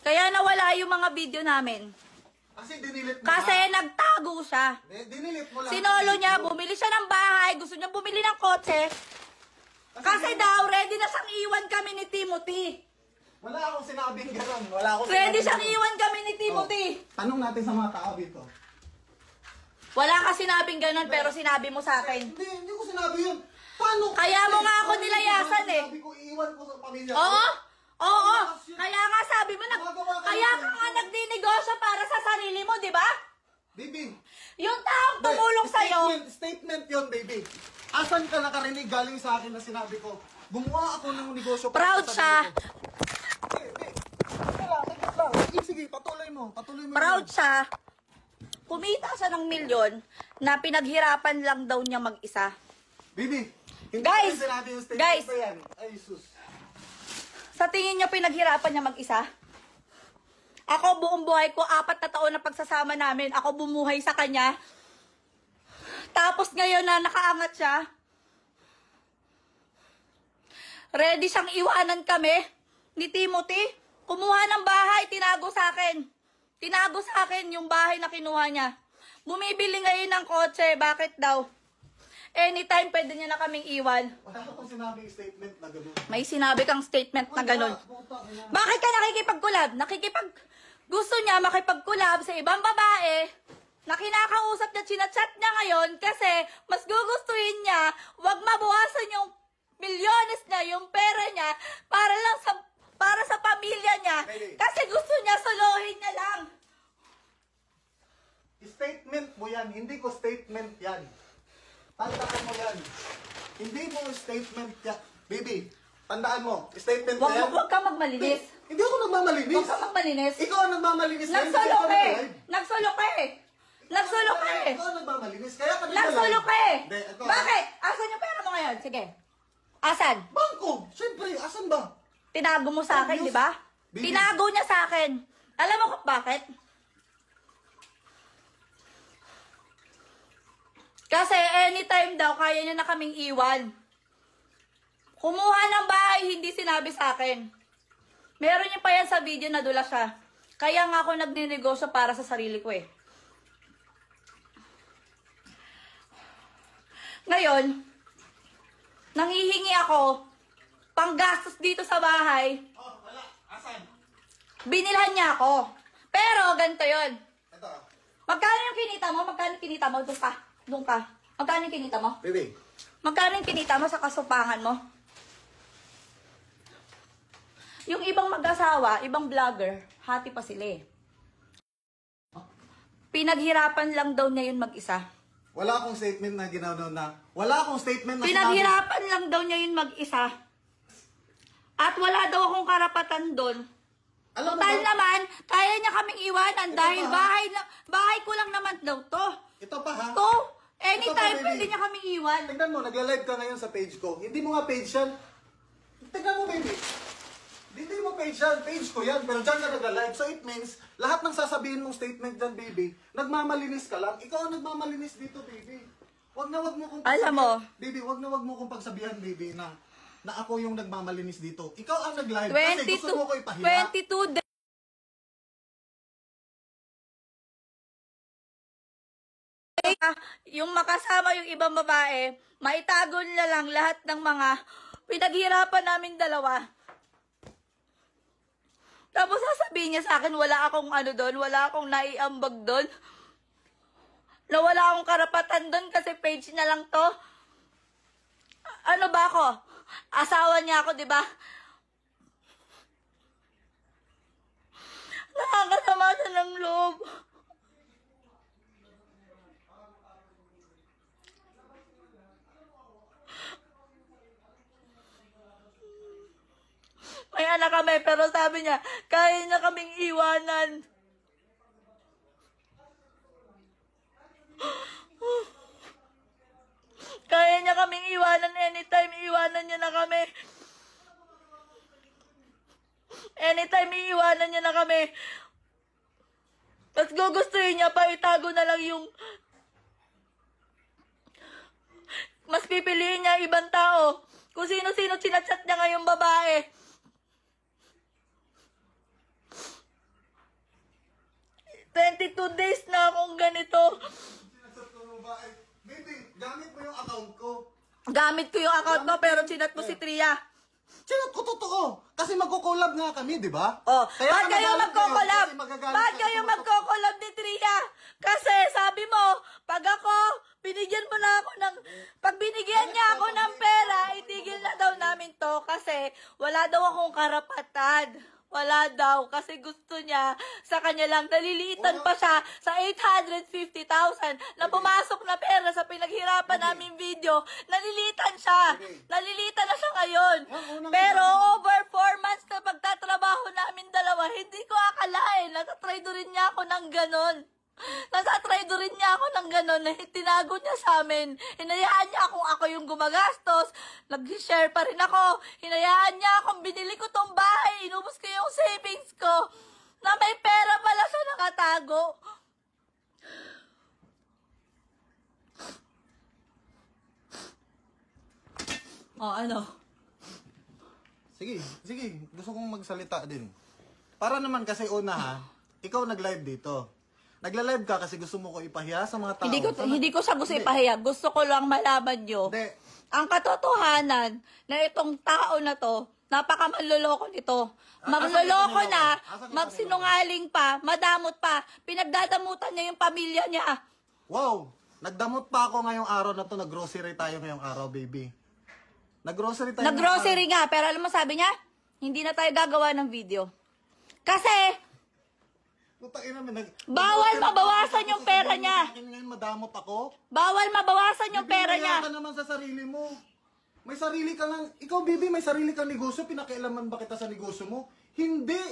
Kaya nawala yung mga video namin. Kasi dinilit mo Kasi nagtago siya. Dinilit mo lang. Sinolo niya, bumili siya ng bahay, gusto niya bumili ng kotse. Kasi, Kasi daw, ready na siyang iwan kami ni Timothy. Wala akong sinabing gano'n. Wala akong Ready siyang iwan kami ni Timothy. Oh, tanong natin sa mga tao dito. Wala ka sinabing gano'n, pero sinabi mo sa akin. Hindi, hindi ko sinabi yun. Paano? Kaya mo nga ako nilayasan eh. Sabi ko, iwan ko sa pamilya ko. Oh? Oo, kaya nga sabi mo, nag, kaya ka nga nagdinegosyo para sa sarili mo, di ba? Baby. Yung taong tumulong sa sa'yo. Statement yun, baby. Asan ka nakarinig galing sa akin na sinabi ko, gumawa ako ng negosyo. Proud sa siya. Sige, patuloy mo. Patuloy mo. Proud yun. siya. Kumita siya ng milyon na pinaghirapan lang daw niya mag-isa. Baby, hindi guys, ko sinabi guys, Ay, sus. Sa tingin niyo pinaghirapan niya mag-isa? Ako, buong buhay ko, apat na taon na pagsasama namin, ako bumuhay sa kanya. Tapos ngayon na nakaangat siya, ready siyang iwanan kami ni Timothy. Kumuha ng bahay, tinago sa akin. Tinago sa akin yung bahay na kinuha niya. Bumibili ngayon ng kotse, bakit daw? Anytime pwede niya na kaming iwan. Wala akong sinabi statement na gano'n. May sinabi kang statement na gano'n. Bakit ka nakikipag-collab? Nakikipag... Gusto niya makipag-collab sa ibang babae na kinakausap niya, chinachat niya ngayon kasi mas gugustuhin niya wag mabawasan yung milyones niya, yung pera niya para lang sa para sa pamilya niya. Kasi gusto niya solohin niya lang. Statement mo yan, hindi ko statement yan. Tandaan mo yan. Hindi mo statement ka. Baby, tandaan mo. Statement Wag, niya. Huwag ka magmalinis. Hindi, hindi ako nagmamalinis. Huwag ka magmalinis. Ikaw ang nagmamalinis. Nagsolo ka eh. Nagsolo ka eh. Nagsolo ka eh. Ikaw ang nagmamalinis. Kaya ka kanina Nagsolo ka eh. Bakit? Asan yung pera mo ngayon? Sige. Asan? Bangko. Siyempre, asan ba? Tinago mo sa akin, di ba? Tinago niya sa akin. Alam mo kung bakit? Kasi anytime daw, kaya niya na kaming iwan. Kumuha ng bahay, hindi sinabi sa akin. Meron niya pa yan sa video na dula siya. Kaya nga ako nagninegosyo para sa sarili ko eh. Ngayon, nanghihingi ako panggastos dito sa bahay. Oh, wala. Asan? Binilhan niya ako. Pero, ganito yon. Ito. Magkano yung kinita mo? Magkano kinita mo? Doon pa. Doon ka. Magkano yung kinita mo? Baby. Magkano yung kinita mo sa kasupangan mo? Yung ibang mag-asawa, ibang vlogger, hati pa sila eh. Pinaghirapan lang daw niya yun mag-isa. Wala akong statement na ginano na. Wala akong statement na Pinaghirapan lang daw niya yun mag-isa. At wala daw akong karapatan doon. Alam Total ba? naman, kaya niya kaming iwanan Ito dahil pa, bahay, na, bahay ko lang naman daw to. Ito pa ha? To, Anytime Ito, hindi niya kami iwan. Tignan mo, nagla-live ka ngayon sa page ko. Hindi mo nga page yan. Tignan mo, baby. Hindi mo page yan. Page ko yan. Pero dyan ka nagla-live. So it means, lahat ng sasabihin mong statement dyan, baby, nagmamalinis ka lang. Ikaw ang nagmamalinis dito, baby. Wag na wag mo kung Alam mo. Baby, wag na wag mo kung pagsabihan, baby, na na ako yung nagmamalinis dito. Ikaw ang nag-live kasi gusto mo ko ipahiya. 22 days. yung makasama yung ibang babae, maitago na lang lahat ng mga pinaghirapan namin dalawa. Tapos sasabihin niya sa akin, wala akong ano doon, wala akong naiambag doon. Na wala akong karapatan doon kasi page na lang to. Ano ba ako? Asawa niya ako, di ba? Nakakasama siya ng loob. na kami, pero sabi niya, kaya niya kaming iwanan. Kaya niya kaming iwanan anytime, iwanan niya na kami. Anytime, iwanan niya na kami. Tapos gugustuhin niya pa, itago na lang yung... Mas pipiliin niya ibang tao. Kung sino-sino chinachat niya ngayong babae. Gamit ko yung account mo, pero chinat mo si Tria. Sinat ko totoo. Kasi magko-collab nga kami, di ba? Oh, Kaya ba't kayo nagalit magko-collab? kasi magagalit kayo kasi magko-collab ni Tria? Kasi sabi mo, pag ako, binigyan mo na ako ng... Pag binigyan niya ako ng pera, itigil na daw namin to kasi wala daw akong karapatan. Wala daw kasi gusto niya sa kanya lang. Naliliitan pa siya sa 850,000 na pumasok pa uusapan namin video, nalilitan siya. Ano nalilitan na siya ngayon. Pero over 4 months na pagtatrabaho namin dalawa, hindi ko akalain. Natatrado rin niya ako ng ganon. Nasatrado rin niya ako ng ganon na tinago niya sa amin. Hinayaan niya akong ako yung gumagastos. Nag-share pa rin ako. Hinayaan niya akong binili ko tong bahay. Inubos ko yung savings ko. Na may pera pala siya nakatago. Oh, ano? Sige, sige. Gusto kong magsalita din. Para naman kasi una ha, ikaw nag-live dito. Nagla-live ka kasi gusto mo ko ipahiya sa mga tao. Hindi ko, so, hindi ko siya gusto hindi. ipahiya. Gusto ko lang malaman nyo. Hindi. Ang katotohanan na itong tao na to, napaka napakamanloloko nito. Ah, Manloloko na, magsinungaling pa, madamot pa, pinagdadamutan niya yung pamilya niya. Wow! Nagdamot pa ako ngayong araw na to, nag-grocery tayo ngayong araw, baby. Naggrocery tayo. Naggrocery nga, pero alam mo sabi niya, hindi na tayo gagawa ng video. Kasi, Putang ina, nag... Bawal mabawasan yung pera niya. Sa akin ngayon, madamot ako. Bawal mabawasan yung pera niya. Bibinaya ka naman sa sarili mo. May sarili ka lang. Ikaw, baby, may sarili kang negosyo. Pinakialaman ba kita sa negosyo mo? Hindi.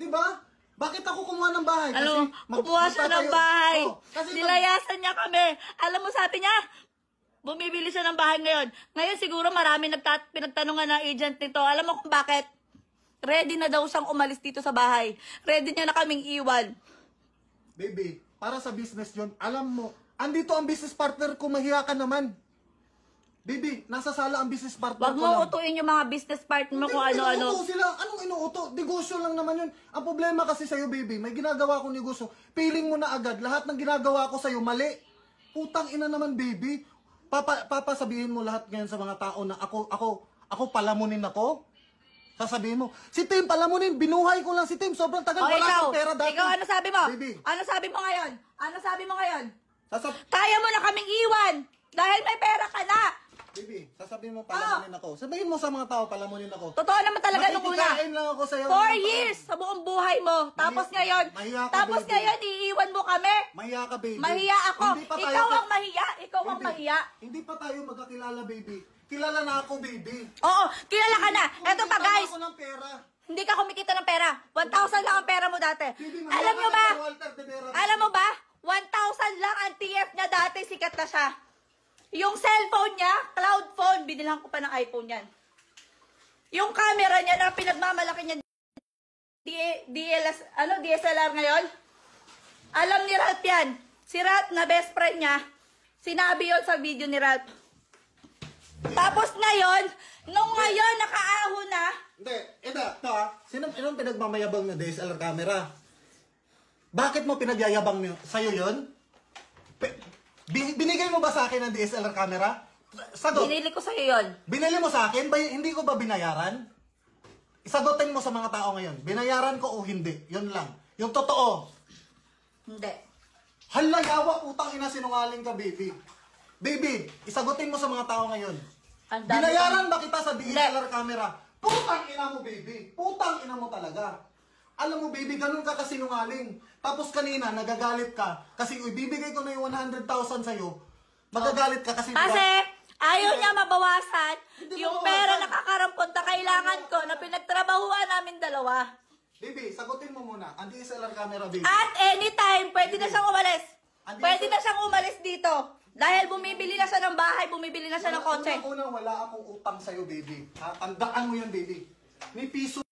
Di ba? Bakit ako kumuha ng bahay? Kasi Ano, mag- siya ng bahay. Oh, kasi Nilayasan niya kami. Alam mo, sabi niya, Bumibili siya ng bahay ngayon. Ngayon siguro marami nagtat pinagtanungan ng agent nito. Alam mo kung bakit? Ready na daw siyang umalis dito sa bahay. Ready niya na kaming iwan. Baby, para sa business yon alam mo, andito ang business partner ko, mahiya ka naman. Baby, nasa sala ang business partner Wag ko lang. Huwag mo utuin yung mga business partner mo kung ano-ano. Inuuto sila. Anong inuuto? Negosyo lang naman yun. Ang problema kasi sa'yo, baby, may ginagawa ko negosyo. Piling mo na agad, lahat ng ginagawa ko sa'yo, mali. Putang ina naman, baby. Papa, papasabihin mo lahat ngayon sa mga tao na ako, ako, ako palamunin ako? Sasabihin mo, si Tim, palamunin, binuhay ko lang si Tim, sobrang tagal, oh, wala ikaw, akong pera dati. Ikaw, ano sabi mo? Baby. Ano sabi mo ngayon? Ano sabi mo ngayon? Sasab Kaya mo na kaming iwan dahil may pera ka na. Baby, sasabihin mo ah! palamunin ako. Sabihin mo sa mga tao palamunin ako. Totoo naman talaga nung una. Makikikain lang ako sa'yo. Four Ano years sa buong buhay mo. Tapos ngayon, mahiya ka, tapos baby. ngayon iiwan mo kami. Mahiya ka, baby. Mahiya ako. Hindi pa tayo- Ikaw ang mahiya. Ikaw ang mahiya. Hindi pa tayo magkakilala, baby. Kilala na ako, baby. Oo, kilala ka na. Eto pa guys, Ako ng pera. hindi ka kumikita ng pera. 1,000 lang ang pera mo dati. Baby, Alam ka nyo ba? Walter de Alam mo ba? 1,000 lang ang TF niya dati, sikat na siya. Yung cellphone niya, cloud phone, binilhan ko pa ng iPhone yan. Yung camera niya na pinagmamalaki niya DLS, ano, DSLR ngayon, alam ni Ralph yan. Si Ralph na best friend niya, sinabi yon sa video ni Ralph. Tapos ngayon, nung ngayon nakaahon na, hindi, ito, ito ah. Sino, sinong pinagmamayabang ng DSLR camera? Bakit mo pinagyayabang niyo? Sa'yo yun? Pe Binigay mo ba sa akin ang DSLR camera? Sagot. Binili ko sa iyo yun. Binili mo sa akin? Ba, hindi ko ba binayaran? Sagutin mo sa mga tao ngayon. Binayaran ko o hindi. Yun lang. Yung totoo. Hindi. Hala, yawa, utang ina, sinungaling ka, baby. Baby, isagutin mo sa mga tao ngayon. Andami binayaran ba kita sa DSLR camera? Putang ina mo, baby. Putang ina mo talaga. Alam mo, baby, ganun ka kasinungaling. Tapos kanina, nagagalit ka kasi ibibigay ko na yung 100,000 sa'yo, magagalit ka kasi... Kasi ayaw niya mabawasan Hindi yung pera na kakarampot na kailangan ko na pinagtrabahuan namin dalawa. Bibi, sagutin mo muna. Andi lang camera, Bibi. At anytime, pwede na siyang umalis. Andi Pwede na siyang umalis dito. Dahil bumibili na siya ng bahay, bumibili na siya ng kotse. Una-una, wala akong utang sa'yo, baby. Ha? Tandaan mo yan, baby. Ni piso